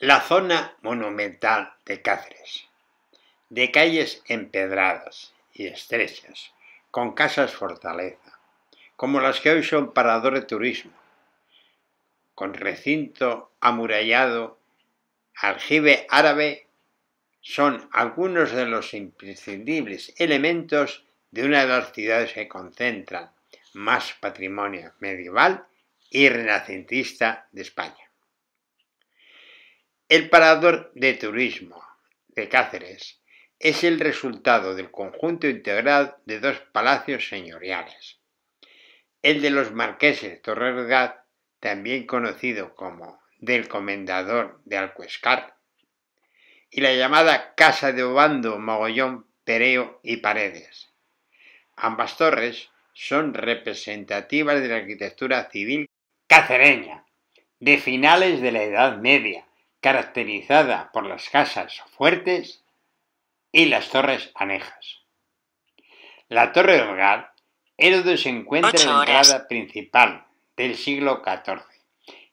La zona monumental de Cáceres, de calles empedradas y estrechas, con casas fortaleza, como las que hoy son parador de turismo, con recinto amurallado, aljibe árabe, son algunos de los imprescindibles elementos de una de las ciudades que concentran más patrimonio medieval y renacentista de España. El parador de turismo de Cáceres es el resultado del conjunto integral de dos palacios señoriales. El de los marqueses Torregat, también conocido como del comendador de Alcuescar, y la llamada Casa de Obando, Mogollón, Pereo y Paredes. Ambas torres son representativas de la arquitectura civil cacereña de finales de la Edad Media caracterizada por las casas fuertes y las torres anejas. La Torre del Hogar era donde se encuentra la entrada principal del siglo XIV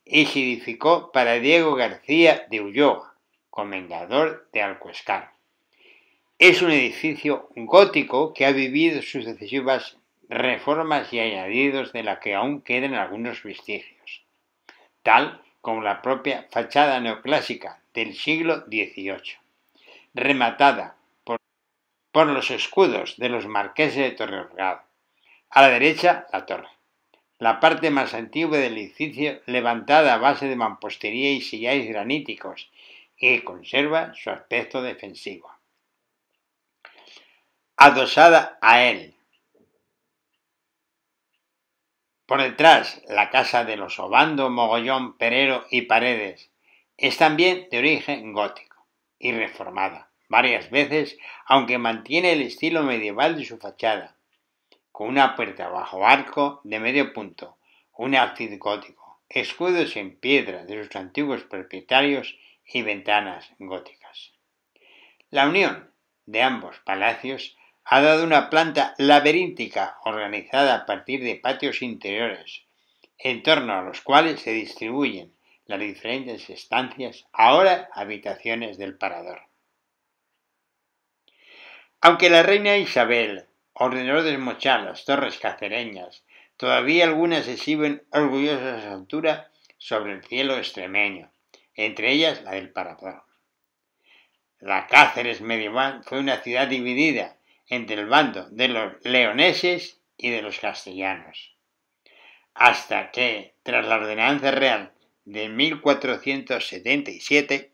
y se edificó para Diego García de Ulloa, comendador de Alcuescar. Es un edificio gótico que ha vivido sus decisivas reformas y añadidos de la que aún quedan algunos vestigios, tal como la propia fachada neoclásica del siglo XVIII, rematada por, los escudos de los marqueses de Torreorgado. A la derecha, la torre, la parte más antigua del edificio levantada a base de mampostería y sillares graníticos y conserva su aspecto defensivo. Adosada a él, Por detrás, la casa de los Obando, Mogollón, Perero y Paredes es también de origen gótico y reformada varias veces, aunque mantiene el estilo medieval de su fachada, con una puerta bajo arco de medio punto, un ábside gótico, escudos en piedra de sus antiguos propietarios y ventanas góticas. La unión de ambos palacios ha dado una planta laberíntica organizada a partir de patios interiores, en torno a los cuales se distribuyen las diferentes estancias, ahora habitaciones del parador. Aunque la reina Isabel ordenó desmochar las torres cacereñas, todavía algunas exhiben orgullosas altura sobre el cielo extremeño, entre ellas la del parador. La Cáceres medieval fue una ciudad dividida, entre el bando de los leoneses y de los castellanos, hasta que, tras la ordenanza real de 1477,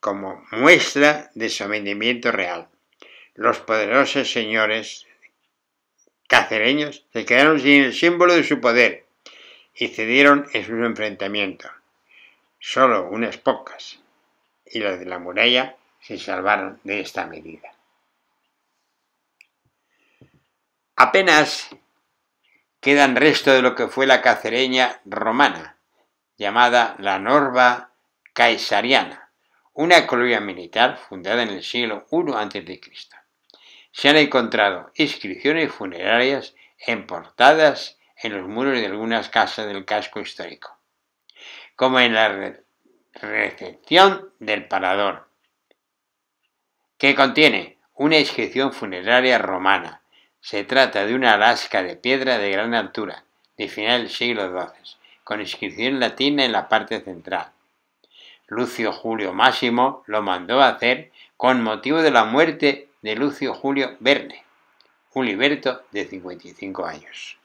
como muestra de sometimiento real, los poderosos señores cacereños se quedaron sin el símbolo de su poder y cedieron en su enfrentamiento. Solo unas pocas y las de la muralla se salvaron de esta medida. Apenas quedan restos de lo que fue la cacereña romana, llamada la Norba Caesariana, una colonia militar fundada en el siglo I a.C. Se han encontrado inscripciones funerarias emportadas en los muros de algunas casas del casco histórico, como en la recepción del parador, que contiene una inscripción funeraria romana, se trata de una Alaska de piedra de gran altura, de final del siglo XII, con inscripción latina en la parte central. Lucio Julio Máximo lo mandó a hacer con motivo de la muerte de Lucio Julio Verne, un liberto de 55 años.